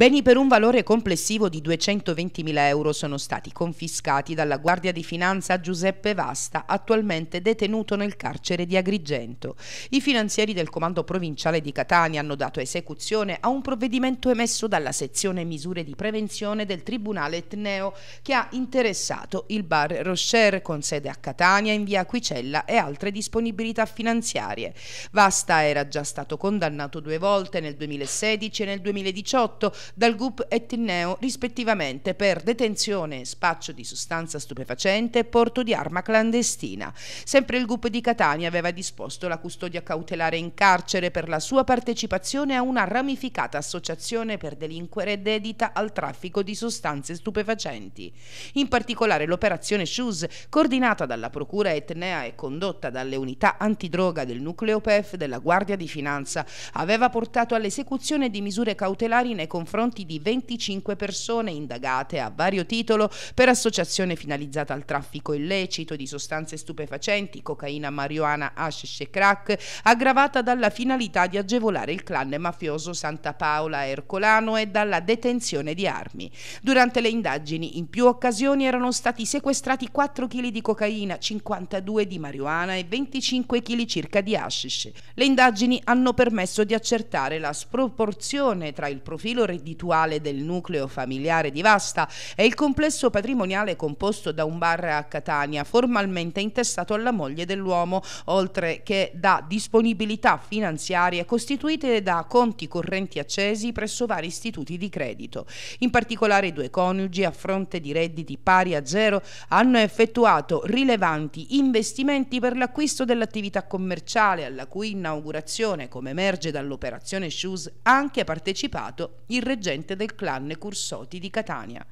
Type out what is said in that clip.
Beni per un valore complessivo di 220.000 euro sono stati confiscati dalla Guardia di Finanza Giuseppe Vasta, attualmente detenuto nel carcere di Agrigento. I finanzieri del Comando Provinciale di Catania hanno dato esecuzione a un provvedimento emesso dalla sezione misure di prevenzione del Tribunale Etneo che ha interessato il bar Rocher con sede a Catania in via Quicella e altre disponibilità finanziarie. Vasta era già stato condannato due volte nel 2016 e nel 2018 dal GUP e Tinneo rispettivamente per detenzione, spaccio di sostanza stupefacente e porto di arma clandestina. Sempre il GUP di Catania aveva disposto la custodia cautelare in carcere per la sua partecipazione a una ramificata associazione per delinquere dedita al traffico di sostanze stupefacenti. In particolare l'operazione Shoes, coordinata dalla Procura Etnea e condotta dalle unità antidroga del nucleo PEF della Guardia di Finanza, aveva portato all'esecuzione di misure cautelari nei confronti confronti di 25 persone indagate a vario titolo per associazione finalizzata al traffico illecito di sostanze stupefacenti, cocaina, marijuana, hashish e crack, aggravata dalla finalità di agevolare il clan mafioso Santa Paola Ercolano e dalla detenzione di armi. Durante le indagini in più occasioni erano stati sequestrati 4 kg di cocaina, 52 di marijuana e 25 kg circa di hashish. Le indagini hanno permesso di accertare la sproporzione tra il profilo registrato reddituale del nucleo familiare di Vasta è il complesso patrimoniale composto da un bar a Catania, formalmente intestato alla moglie dell'uomo, oltre che da disponibilità finanziarie costituite da conti correnti accesi presso vari istituti di credito. In particolare i due coniugi, a fronte di redditi pari a zero, hanno effettuato rilevanti investimenti per l'acquisto dell'attività commerciale, alla cui inaugurazione, come emerge dall'operazione Shoes, ha anche partecipato il reggente del clan Cursoti di Catania.